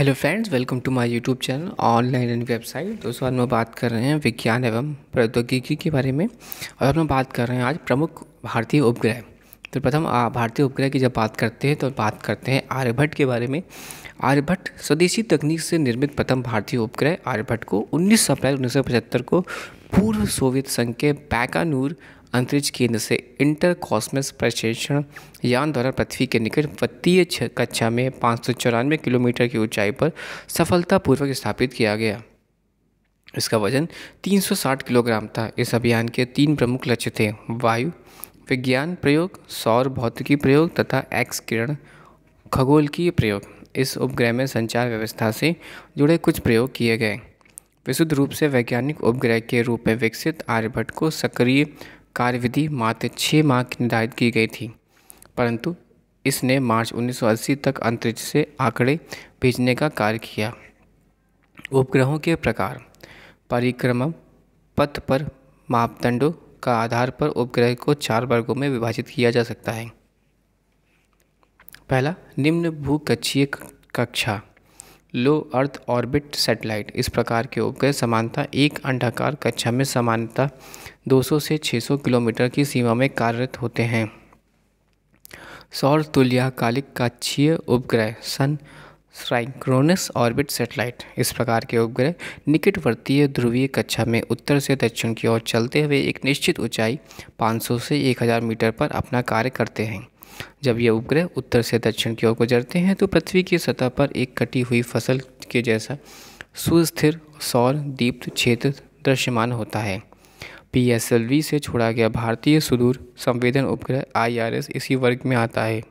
hello friends welcome to my YouTube channel online and website दोस्तों आज हम बात कर रहे हैं विज्ञान एवं प्रौद्योगिकी के बारे में और हम बात कर रहे हैं आज प्रमुख भारतीय उपग्रह तो प्रथम भारतीय उपग्रह की जब बात करते हैं तो बात करते हैं आर्यभट्ट के बारे में आर्यभट्ट स्वदेशी तकनीक से निर्मित प्रथम भारतीय उपग्रह आर्यभट्ट को 19 अप्रैल 1975 को पूर्व सोवियत संघ के बैकानूर अंतरिक्ष केंद्र से इंटर कॉस्मस प्रक्षेषण यान द्वारा पृथ्वी के निकट वित्तीय कक्षा में पाँच किलोमीटर की ऊंचाई पर सफलतापूर्वक स्थापित किया गया इसका वजन 360 किलोग्राम था इस अभियान के तीन प्रमुख लक्ष्य थे वायु विज्ञान प्रयोग सौर भौतिकी प्रयोग तथा एक्स किरण खगोल की प्रयोग इस उपग्रह में संचार व्यवस्था से जुड़े कुछ प्रयोग किए गए विशुद्ध रूप से वैज्ञानिक उपग्रह के रूप में विकसित आर्यभट्ट को सक्रिय कार्यविधि मात्र छः माह की निर्धारित की गई थी परंतु इसने मार्च 1980 तक अंतरिक्ष से आंकड़े भेजने का कार्य किया उपग्रहों के प्रकार परिक्रमा पथ पर मापदंडों का आधार पर उपग्रह को चार वर्गों में विभाजित किया जा सकता है पहला निम्न भूकक्षीय कक्षा लो अर्थ ऑर्बिट सेटेलाइट इस प्रकार के उपग्रह समानता एक अंडाकार कक्षा में समानता 200 से 600 किलोमीटर की सीमा में कार्यरत होते हैं सौर तुल्यकालिक कक्षीय उपग्रह सन साइक्रोनस ऑर्बिट सेटेलाइट इस प्रकार के उपग्रह निकटवर्तीय ध्रुवीय कक्षा में उत्तर से दक्षिण की ओर चलते हुए एक निश्चित ऊंचाई 500 से 1000 मीटर पर अपना कार्य करते हैं जब ये उपग्रह उत्तर से दक्षिण की ओर गुजरते हैं तो पृथ्वी की सतह पर एक कटी हुई फसल के जैसा सुस्थिर सौर दीप्त क्षेत्र दृश्यमान होता है पीएसएलवी से छोड़ा गया भारतीय सुदूर संवेदन उपग्रह आईआरएस इसी वर्ग में आता है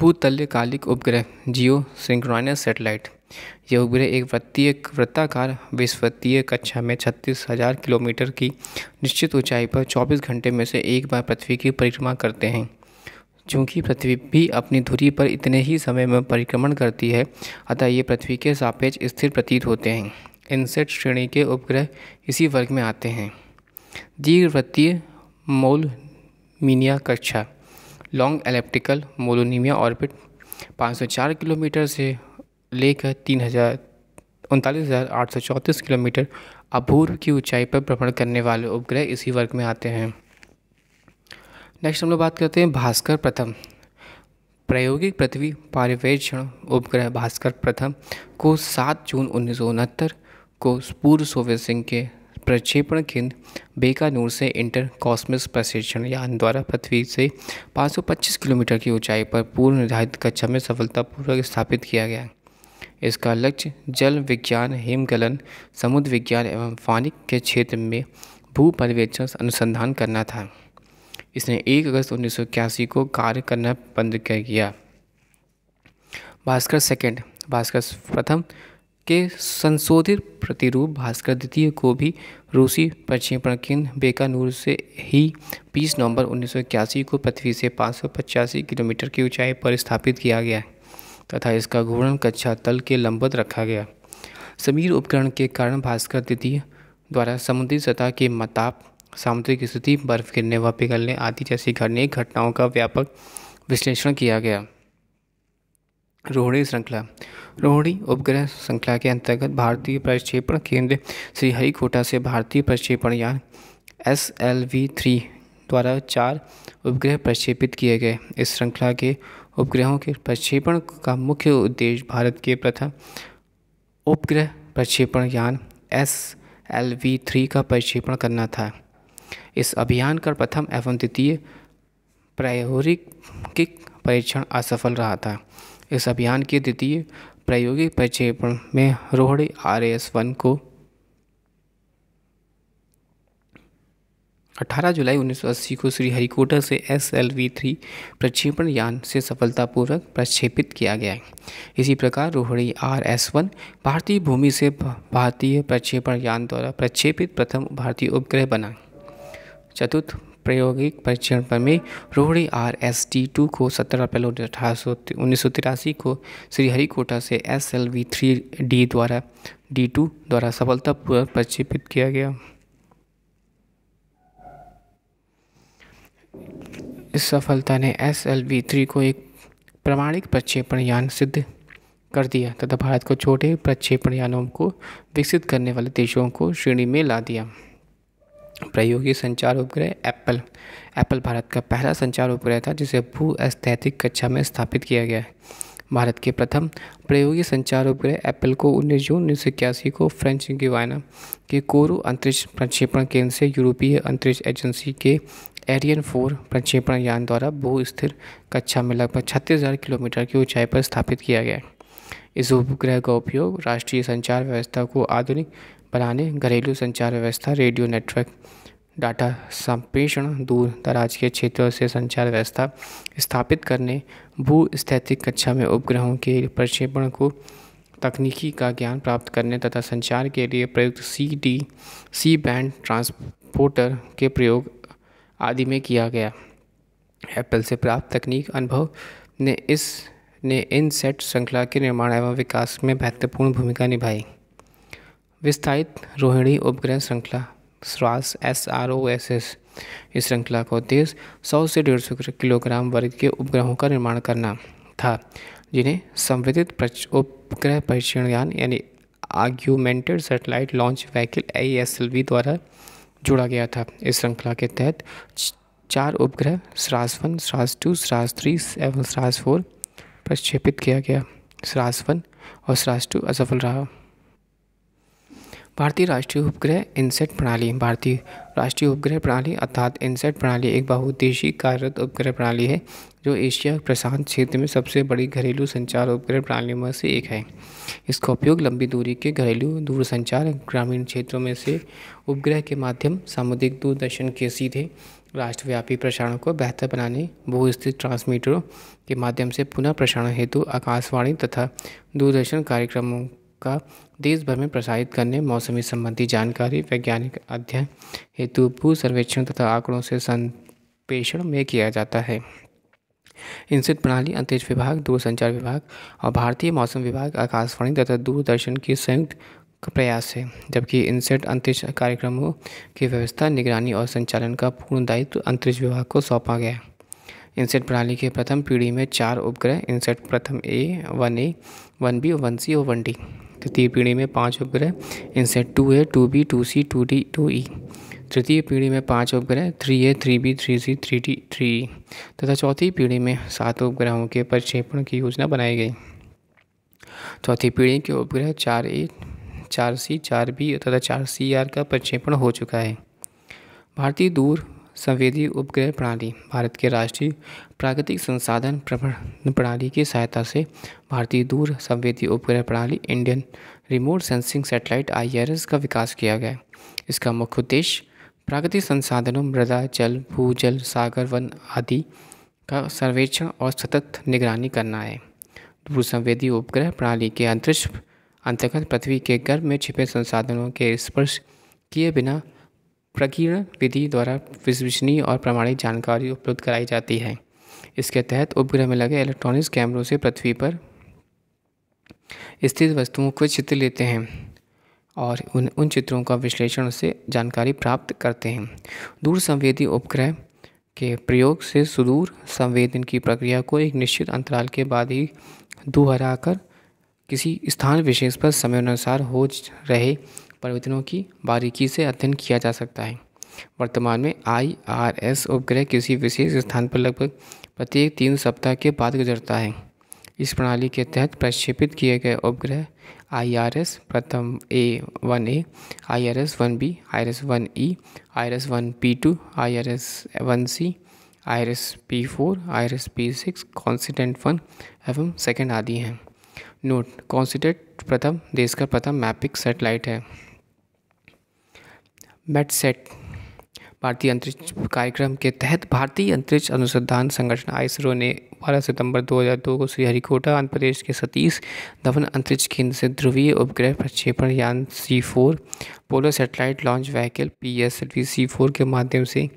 भूतल्यकालिक उपग्रह जियो सिंक्रोनस सेटेलाइट यह उपग्रह एक वृत्तीय वृत्ताकार विश्वतीय कक्षा में छत्तीस हज़ार किलोमीटर की निश्चित ऊंचाई पर चौबीस घंटे में से एक बार पृथ्वी की परिक्रमा करते हैं चूँकि पृथ्वी भी अपनी धुरी पर इतने ही समय में परिक्रमण करती है अतः ये पृथ्वी के सापेक्ष स्थिर प्रतीत होते हैं इनसेट श्रेणी के उपग्रह इसी वर्ग में आते हैं दीर्घवृत्तीय मोल मीनिया कक्षा long elliptical Molniya orbit 504 kilometre से लेकर तीन हज़ार उनतालीस हज़ार आठ सौ चौंतीस किलोमीटर अभूर्व की ऊंचाई पर भ्रमण करने वाले उपग्रह इसी वर्ग में आते हैं नेक्स्ट हम लोग बात करते हैं भास्कर प्रथम प्रायोगिक पृथ्वी पारिवेक्षण उपग्रह भास्कर प्रथम को 7 जून उन्नीस को पूर्व सोवियत सिंह के प्रक्षेपण केंद्र बेकानूर से इंटर कॉस्मिक प्रशिक्षण यान द्वारा पृथ्वी से 525 किलोमीटर की ऊंचाई पर पूर्व निर्धारित कक्षा में सफलतापूर्वक स्थापित किया गया इसका लक्ष्य जल विज्ञान हिमगलन समुद्र विज्ञान एवं फानिक के क्षेत्र में भू पर्यवेक्षण अनुसंधान करना था इसने 1 अगस्त उन्नीस को कार्य करना बंद कर दिया भास्कर सेकंड भास्कर प्रथम के संशोधित प्रतिरूप भास्कर द्वितीय को भी रूसी प्रक्षेपण केंद्र बेकानूर से ही 20 नवंबर उन्नीस को पृथ्वी से पाँच किलोमीटर की ऊंचाई पर स्थापित किया गया तथा इसका घूर्णन कक्षा तल के लंबत रखा गया समीर उपकरण के कारण भास्कर तिथि द्वारा समुद्री सतह के मताप सामुद्रिक स्थिति बर्फ गिरने व पिघलने आदि जैसी घटनीय घटनाओं का व्यापक विश्लेषण किया गया रोहिणी श्रृंखला रोहिणी उपग्रह श्रृंखला के अंतर्गत भारतीय प्रक्षेपण केंद्र श्रीहरिकोटा से भारतीय प्रक्षेपण यान एस एल वी थ्री द्वारा चार उपग्रह प्रक्षेपित किए गए इस श्रृंखला के उपग्रहों के प्रक्षेपण का मुख्य उद्देश्य भारत के प्रथम उपग्रह प्रक्षेपण यान एस एल वी थ्री का प्रक्षेपण करना था इस अभियान का प्रथम एवं द्वितीय प्रायोगिक परीक्षण असफल रहा था इस अभियान के द्वितीय प्रायोगिक प्रक्षेपण में रोहड़ी आर एस वन को 18 जुलाई 1980 को श्री हरिकोटा से एस एल वी थ्री प्रक्षेपण यान से सफलतापूर्वक प्रक्षेपित किया गया इसी प्रकार रोहिणी आर एस वन भारतीय भूमि से भारतीय प्रक्षेपण यान द्वारा प्रक्षेपित प्रथम भारतीय उपग्रह बना चतुर्थ प्रायोगिक परीक्षण में Rohini R S T two को 17 अप्रैल अठारह सौ उन्नीस को हरिकोटा से S L V three D द्वारा डी टू द्वारा सफलतापूर्वक प्रक्षेपित किया गया इस सफलता ने एस एल वी थ्री को एक प्रमाणिक प्रक्षेपण यान सिद्ध कर दिया तथा भारत को छोटे प्रक्षेपण यानों को विकसित करने वाले देशों को श्रेणी में ला दिया प्रयोगी संचार उपग्रह एप्पल एप्पल भारत का पहला संचार उपग्रह था जिसे भू अस्थैतिक कक्षा में स्थापित किया गया भारत के प्रथम प्रयोगी संचार उपग्रह एप्पल को उन्नीस जून उन्नीस सौ इक्यासी को फ्रेंच गिवाना के कोरू अंतरिक्ष प्रक्षेपण केंद्र से यूरोपीय अंतरिक्ष एजेंसी के एरियन फोर प्रक्षेपण यान द्वारा भू स्थिर कक्षा में लगभग छत्तीस हज़ार किलोमीटर की ऊंचाई पर स्थापित किया गया इस उपग्रह का उपयोग राष्ट्रीय संचार व्यवस्था को आधुनिक बनाने घरेलू संचार व्यवस्था रेडियो नेटवर्क डाटा संप्रेषण दूर दराज के क्षेत्रों से संचार व्यवस्था स्थापित करने भू स्थैतिक कक्षा में उपग्रहों के प्रक्षेपण को तकनीकी का ज्ञान प्राप्त करने तथा संचार के लिए प्रयुक्त C D C band transporter के प्रयोग आदि में किया गया एप्पल से प्राप्त तकनीक अनुभव ने इस ने इन सेट श्रृंखला के निर्माण एवं विकास में महत्वपूर्ण भूमिका निभाई विस्तारित रोहिणी उपग्रह श्रृंखला स्वास S R O S S इस श्रृंखला का उद्देश्य सौ से डेढ़ सौ किलोग्राम वर्ग के उपग्रहों का निर्माण करना था जिन्हें संविदित उपग्रह परीक्षण यान यानी आर्ग्यूमेंटेड सैटेलाइट लॉन्च व्हीकल आई द्वारा जोड़ा गया था इस श्रृंखला के तहत चार उपग्रह सरास वन सरास टू सरास थ्री एवं सरास फोर प्रक्षेपित किया गया सरास वन और सरास टू असफल रहा भारतीय राष्ट्रीय उपग्रह इनसेट प्रणाली भारतीय राष्ट्रीय उपग्रह प्रणाली अर्थात इनसेट प्रणाली एक बहुउद्देशीय कार्यरत उपग्रह प्रणाली है जो एशिया प्रशांत क्षेत्र में सबसे बड़ी घरेलू संचार उपग्रह प्रणालियों में से एक है इसका उपयोग लंबी दूरी के घरेलू दूरसंचार ग्रामीण क्षेत्रों में से उपग्रह के माध्यम सामुदायिक दूरदर्शन के सीधे राष्ट्रव्यापी प्रसारण को बेहतर बनाने भूस्थित ट्रांसमीटरों के माध्यम से पुनः प्रसारण हेतु आकाशवाणी तथा दूरदर्शन कार्यक्रमों का देश भर में प्रसारित करने मौसमी संबंधी जानकारी वैज्ञानिक अध्ययन हेतु भू सर्वेक्षण तथा आंकड़ों से संप्रेषण में किया जाता है इनसेट प्रणाली अंतरिक्ष विभाग दूरसंचार विभाग और भारतीय मौसम विभाग आकाशवाणी तथा दूरदर्शन की संयुक्त प्रयास है जबकि इनसेट अंतरिक्ष कार्यक्रमों की व्यवस्था निगरानी और संचालन का पूर्ण दायित्व अंतरिक्ष विभाग को सौंपा गया है इनसेट प्रणाली के प्रथम पीढ़ी में चार उपग्रह इनसेट प्रथम A one A one B one C और वन डी तृतीय पीढ़ी में पांच उपग्रह INSAT two A two B two C two D two E तृतीय पीढ़ी में पाँच उपग्रह three A three B three C three D three तथा चौथी पीढ़ी में सात उपग्रहों के प्रक्षेपण की योजना बनाई गई चौथी पीढ़ी के उपग्रह चार ए चार सी चार बी तथा चार सी आर का प्रक्षेपण हो चुका है भारतीय दूर संवेदी उपग्रह प्रणाली भारत के राष्ट्रीय प्राकृतिक संसाधन प्रणाली की सहायता से भारतीय दूर संवेदी उपग्रह प्रणाली इंडियन रिमोट सेंसिंग सैटेलाइट आई का विकास किया गया इसका मुख्य उद्देश्य प्राकृतिक संसाधनों मृदा जल भूजल सागर वन आदि का सर्वेक्षण और सतत निगरानी करना है दूरसंवेदी उपग्रह प्रणाली के अंतरिक्ष अंतर्गत पृथ्वी के गर्भ में छिपे संसाधनों के स्पर्श किए बिना प्रकीर्ण विधि द्वारा विश्वसनीय और प्रमाणिक जानकारी उपलब्ध कराई जाती है इसके तहत उपग्रह में लगे इलेक्ट्रॉनिक्स कैमरों से पृथ्वी पर स्थित वस्तुओं को चित्र लेते हैं और उन उन चित्रों का विश्लेषण से जानकारी प्राप्त करते हैं दूर संवेदी उपग्रह के प्रयोग से सुदूर संवेदन की प्रक्रिया को एक निश्चित अंतराल के बाद ही दोहरा कर किसी स्थान विशेष पर समयानुसार हो रहे परिवर्तनों की बारीकी से अध्ययन किया जा सकता है वर्तमान में आई आर एस उपग्रह किसी विशेष स्थान पर लगभग प्रत्येक तीन सप्ताह के बाद गुजरता है इस प्रणाली के तहत प्रक्षेपित किए गए उपग्रह आई आर एस प्रथम A one A I R S one B I R S one E I R S one P two I R S one C I R S P four I R S P six कॉन्सिडेंट one एवं second आदि हैं note कॉन्सिडेंट प्रथम देश का प्रथम मैपिक सेटेलाइट है मेट सेट भारतीय अंतरिक्ष कार्यक्रम के तहत भारतीय अंतरिक्ष अनुसंधान संगठन आइसरो ने 12 सितंबर 2002 को श्रीहरिकोटा आंध्र प्रदेश के सतीश धवन अंतरिक्ष केंद्र से ध्रुवीय उपग्रह प्रक्षेपण यान C four polar satellite launch vehicle P S L V C four के माध्यम से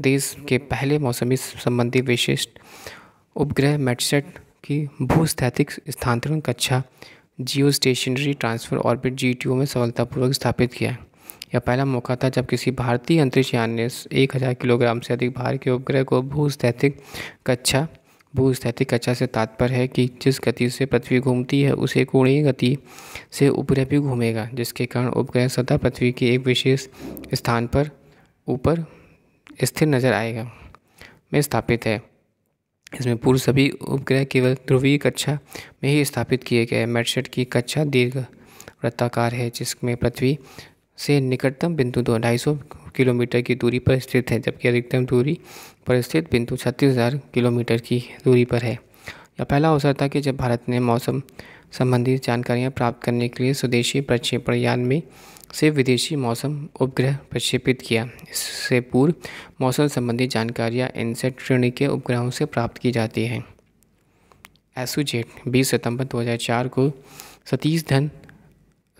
देश के पहले मौसमी संबंधी विशिष्ट उपग्रह मेटसेट की भूस्थैतिक स्थानांतरण कक्षा जियो स्टेशनरी ट्रांसफ़र ऑर्बिट जी में सफलतापूर्वक स्थापित किया है यह पहला मौका था जब किसी भारतीय अंतरिक्ष यान ने एक हज़ार किलोग्राम से अधिक भार के उपग्रह को भूस्थैतिक कक्षा भूस्थैतिक कक्षा से तात्पर्य है कि जिस गति से पृथ्वी घूमती है उसे कोणीय गति से उपग्रह भी घूमेगा जिसके कारण उपग्रह सदा पृथ्वी के एक विशेष स्थान पर ऊपर स्थिर नजर आएगा में स्थापित है इसमें पूर्व सभी उपग्रह केवल ध्रुवीय कक्षा में ही स्थापित किए गए मेडसेट की कक्षा दीर्घ वृत्ताकार है जिसमें पृथ्वी से निकटतम बिंदु दो ढाई सौ किलोमीटर की दूरी पर स्थित है जबकि अधिकतम दूरी पर स्थित बिंदु छत्तीस हज़ार किलोमीटर की दूरी पर है यह पहला अवसर था कि जब भारत ने मौसम संबंधी जानकारियां प्राप्त करने के लिए स्वदेशी प्रक्षेपण यान में से विदेशी मौसम उपग्रह प्रक्षेपित किया इससे पूर्व मौसम संबंधी जानकारियां इनसेट श्रेणी के उपग्रहों से प्राप्त की जाती हैं एसोजेट 20 सितंबर 2004 को सतीश धन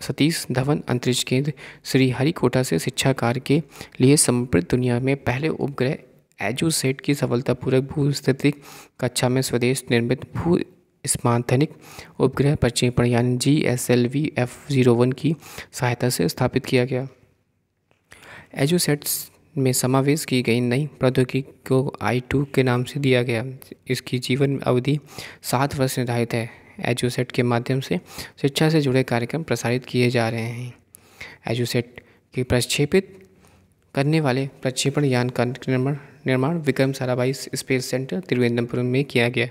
सतीश धवन अंतरिक्ष केंद्र श्रीहरिकोटा से शिक्षा कार्य के लिए समर्पित दुनिया में पहले उपग्रह एजुसेट की सफलतापूर्वक स्थितिक कक्षा में स्वदेश निर्मित भू स्मांथनिक उपग्रह प्रक्षेपण यानी G S L V F zero one की सहायता से स्थापित किया गया एजुसेट्स में समावेश की गई नई प्रौद्योगिकी को आई टू के नाम से दिया गया इसकी जीवन अवधि सात वर्ष निर्धारित है एजुसेट के माध्यम से शिक्षा से जुड़े कार्यक्रम प्रसारित किए जा रहे हैं एजुसेट के प्रक्षेपित करने वाले प्रक्षेपण यान का निर्माण विक्रम साराभाई स्पेस सेंटर तिरुवनंतपुरम में किया गया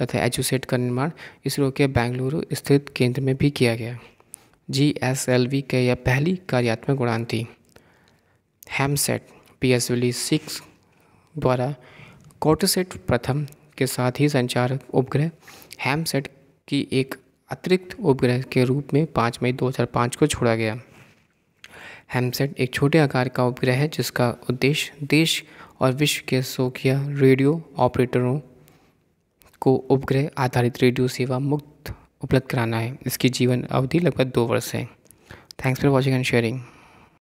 तथा एजुसेट का निर्माण इसरो के बेंगलुरु स्थित केंद्र में भी किया गया जी एस एल वी के यह पहली कार्यात्मक उड़ान थी HAMSAT P S V six द्वारा कोटसेट प्रथम के साथ ही संचार उपग्रह हैमसेट की एक अतिरिक्त उपग्रह के रूप में 5 मई 2005 को छोड़ा गया हेमसेट एक छोटे आकार का उपग्रह है जिसका उद्देश्य देश और विश्व के शोकिया रेडियो ऑपरेटरों को उपग्रह आधारित रेडियो सेवा मुक्त उपलब्ध कराना है इसकी जीवन अवधि लगभग दो वर्ष है thanks for watching and sharing